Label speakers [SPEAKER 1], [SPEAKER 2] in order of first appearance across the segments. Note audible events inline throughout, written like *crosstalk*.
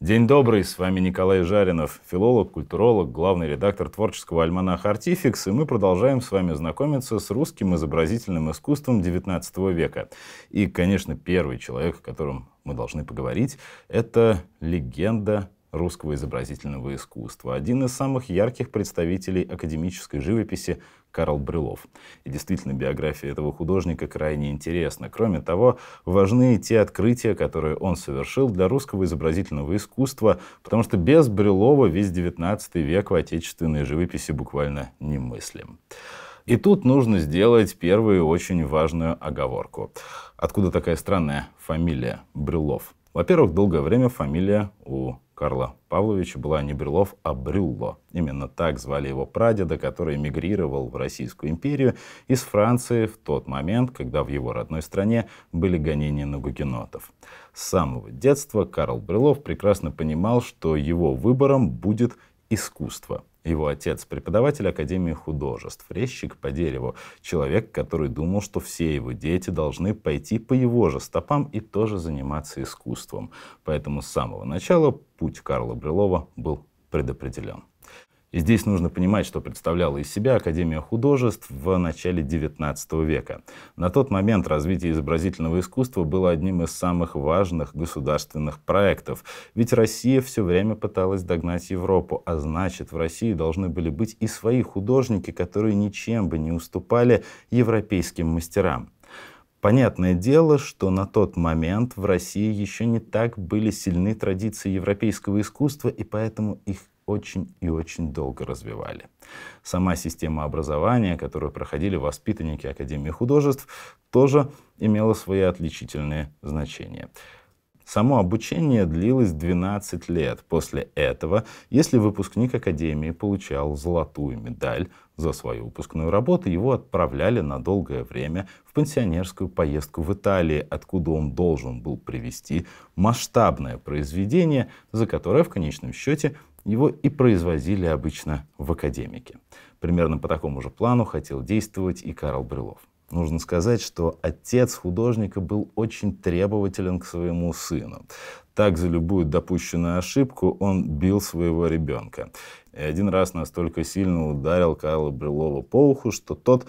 [SPEAKER 1] День добрый, с вами Николай Жаринов, филолог, культуролог, главный редактор творческого альманаха «Артификс», и мы продолжаем с вами знакомиться с русским изобразительным искусством XIX века. И, конечно, первый человек, о котором мы должны поговорить, это легенда русского изобразительного искусства. Один из самых ярких представителей академической живописи Карл Брюлов. И действительно, биография этого художника крайне интересна. Кроме того, важны те открытия, которые он совершил для русского изобразительного искусства, потому что без Брюлова весь XIX век в отечественной живописи буквально немыслим. И тут нужно сделать первую очень важную оговорку. Откуда такая странная фамилия Брюлов? Во-первых, долгое время фамилия у Карла Павловича была не Брюлов, а Брюлло. Именно так звали его прадеда, который эмигрировал в Российскую империю из Франции в тот момент, когда в его родной стране были гонения на гугенотов. С самого детства Карл Брюлов прекрасно понимал, что его выбором будет искусство. Его отец — преподаватель Академии художеств, резчик по дереву, человек, который думал, что все его дети должны пойти по его же стопам и тоже заниматься искусством. Поэтому с самого начала путь Карла Брюлова был предопределен. И здесь нужно понимать, что представляла из себя Академия художеств в начале XIX века. На тот момент развитие изобразительного искусства было одним из самых важных государственных проектов, ведь Россия все время пыталась догнать Европу, а значит в России должны были быть и свои художники, которые ничем бы не уступали европейским мастерам. Понятное дело, что на тот момент в России еще не так были сильны традиции европейского искусства, и поэтому их очень и очень долго развивали. Сама система образования, которую проходили воспитанники Академии художеств, тоже имела свои отличительные значения. Само обучение длилось 12 лет. После этого, если выпускник Академии получал золотую медаль за свою выпускную работу, его отправляли на долгое время в пенсионерскую поездку в Италии, откуда он должен был привести масштабное произведение, за которое в конечном счете его и производили обычно в академике. Примерно по такому же плану хотел действовать и Карл Брюлов. Нужно сказать, что отец художника был очень требователен к своему сыну. Так за любую допущенную ошибку он бил своего ребенка. И один раз настолько сильно ударил Карла Брюлова по уху, что тот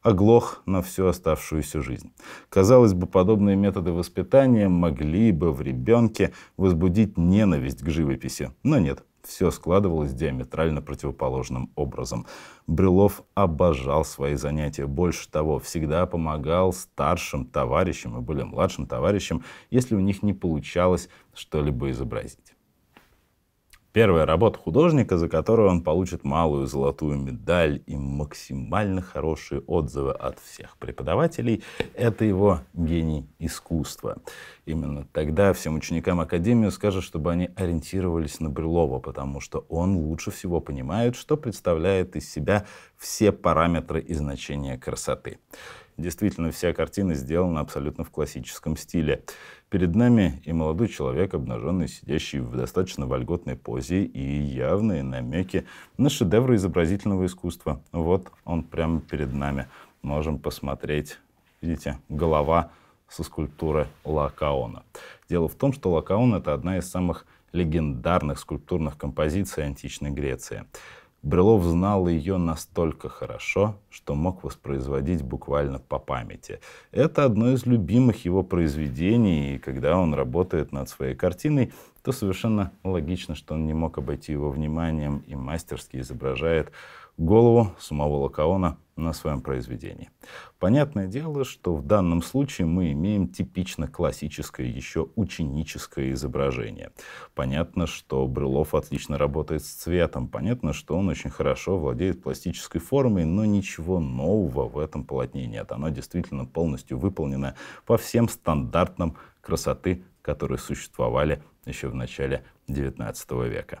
[SPEAKER 1] оглох на всю оставшуюся жизнь. Казалось бы, подобные методы воспитания могли бы в ребенке возбудить ненависть к живописи, но нет. Все складывалось диаметрально противоположным образом. Брюлов обожал свои занятия. Больше того, всегда помогал старшим товарищам и более младшим товарищам, если у них не получалось что-либо изобразить. Первая работа художника, за которую он получит малую золотую медаль и максимально хорошие отзывы от всех преподавателей, это его гений искусства. Именно тогда всем ученикам Академии скажут, чтобы они ориентировались на Брюлова, потому что он лучше всего понимает, что представляет из себя все параметры и значения красоты. Действительно, вся картина сделана абсолютно в классическом стиле. Перед нами и молодой человек, обнаженный, сидящий в достаточно вольготной позе и явные намеки на шедевры изобразительного искусства. Вот он прямо перед нами. Можем посмотреть. Видите, голова со скульптуры Лакаона. Дело в том, что Лакаон — это одна из самых легендарных скульптурных композиций античной Греции. Брелов знал ее настолько хорошо, что мог воспроизводить буквально по памяти. Это одно из любимых его произведений, и когда он работает над своей картиной, то совершенно логично, что он не мог обойти его вниманием и мастерски изображает голову самого Лакаона на своем произведении. Понятное дело, что в данном случае мы имеем типично классическое, еще ученическое изображение. Понятно, что Брылов отлично работает с цветом, понятно, что он очень хорошо владеет пластической формой, но ничего нового в этом полотне нет. Оно действительно полностью выполнено по всем стандартам красоты, которые существовали еще в начале XIX века.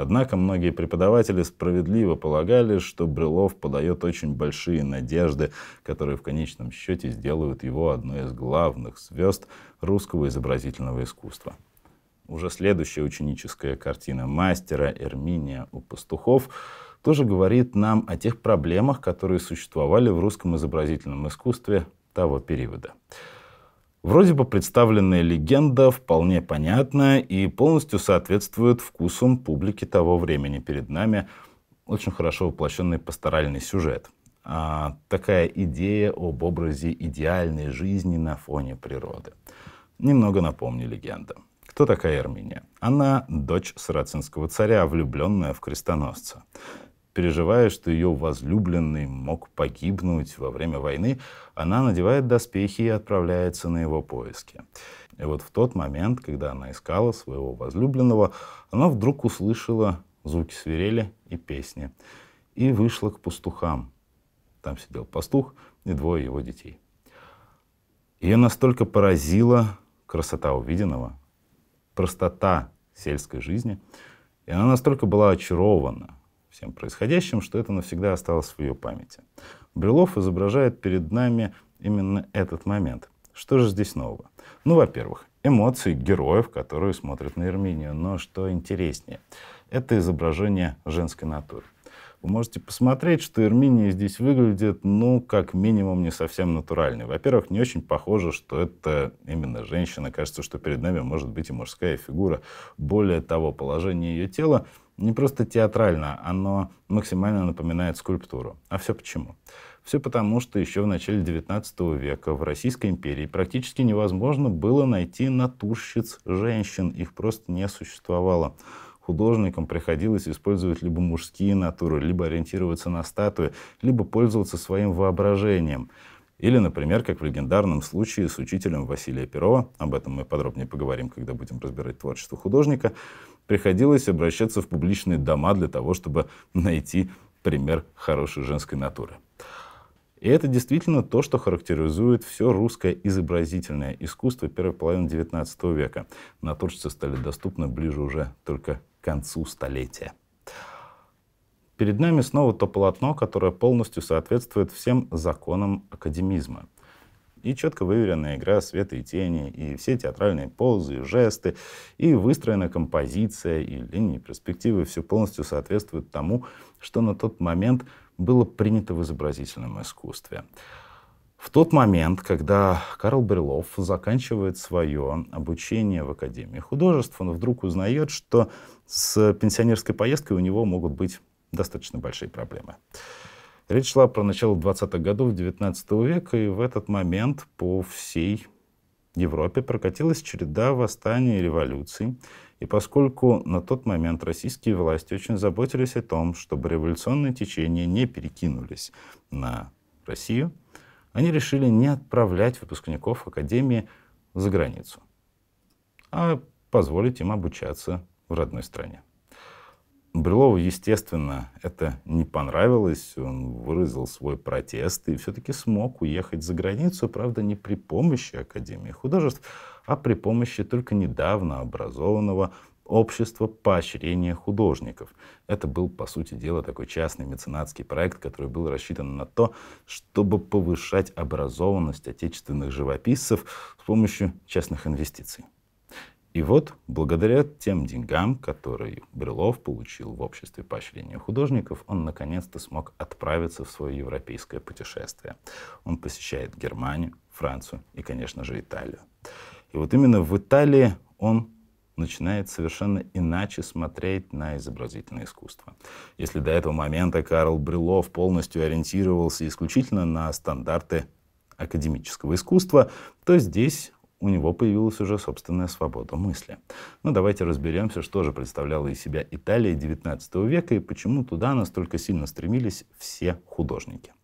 [SPEAKER 1] Однако многие преподаватели справедливо полагали, что Брылов подает очень большие надежды, которые в конечном счете сделают его одной из главных звезд русского изобразительного искусства. Уже следующая ученическая картина мастера Эрминия у пастухов тоже говорит нам о тех проблемах, которые существовали в русском изобразительном искусстве того периода. Вроде бы представленная легенда вполне понятная и полностью соответствует вкусам публики того времени. Перед нами очень хорошо воплощенный пасторальный сюжет. А, такая идея об образе идеальной жизни на фоне природы. Немного напомню легенду. Кто такая Армения? Она дочь сарацинского царя, влюбленная в крестоносца переживая, что ее возлюбленный мог погибнуть во время войны, она надевает доспехи и отправляется на его поиски. И вот в тот момент, когда она искала своего возлюбленного, она вдруг услышала звуки свирели и песни и вышла к пастухам. Там сидел пастух и двое его детей. Ее настолько поразила красота увиденного, простота сельской жизни, и она настолько была очарована всем происходящим, что это навсегда осталось в ее памяти. Брюлов изображает перед нами именно этот момент. Что же здесь нового? Ну, во-первых, эмоции героев, которые смотрят на Ерминию. Но что интереснее, это изображение женской натуры вы можете посмотреть, что Ирминия здесь выглядит, ну, как минимум, не совсем натуральной. Во-первых, не очень похоже, что это именно женщина. Кажется, что перед нами может быть и мужская фигура. Более того, положение ее тела не просто театрально, оно максимально напоминает скульптуру. А все почему? Все потому, что еще в начале 19 века в Российской империи практически невозможно было найти натурщиц женщин, их просто не существовало художникам приходилось использовать либо мужские натуры, либо ориентироваться на статуи, либо пользоваться своим воображением. Или, например, как в легендарном случае с учителем Василия Перова, об этом мы подробнее поговорим, когда будем разбирать творчество художника, приходилось обращаться в публичные дома для того, чтобы *laughs* найти пример хорошей женской натуры. И это действительно то, что характеризует все русское изобразительное искусство первой половины XIX века. Натурщицы стали доступны ближе уже только концу столетия. Перед нами снова то полотно, которое полностью соответствует всем законам академизма. И четко выверенная игра света и тени, и все театральные позы, и жесты, и выстроена композиция, и линии перспективы, все полностью соответствует тому, что на тот момент было принято в изобразительном искусстве. В тот момент, когда Карл Брилов заканчивает свое обучение в Академии художеств, он вдруг узнает, что с пенсионерской поездкой у него могут быть достаточно большие проблемы. Речь шла про начало 20-х годов 19 века, и в этот момент по всей Европе прокатилась череда восстаний и революций. И поскольку на тот момент российские власти очень заботились о том, чтобы революционные течения не перекинулись на Россию, они решили не отправлять выпускников Академии за границу, а позволить им обучаться в родной стране. Брюлову, естественно, это не понравилось, он выразил свой протест и все-таки смог уехать за границу, правда, не при помощи Академии художеств, а при помощи только недавно образованного общество поощрения художников. Это был, по сути дела, такой частный меценатский проект, который был рассчитан на то, чтобы повышать образованность отечественных живописцев с помощью частных инвестиций. И вот, благодаря тем деньгам, которые Брюлов получил в обществе поощрения художников, он наконец-то смог отправиться в свое европейское путешествие. Он посещает Германию, Францию и, конечно же, Италию. И вот именно в Италии он начинает совершенно иначе смотреть на изобразительное искусство. Если до этого момента Карл Брюлов полностью ориентировался исключительно на стандарты академического искусства, то здесь у него появилась уже собственная свобода мысли. Но ну, давайте разберемся, что же представляла из себя Италия XIX века и почему туда настолько сильно стремились все художники.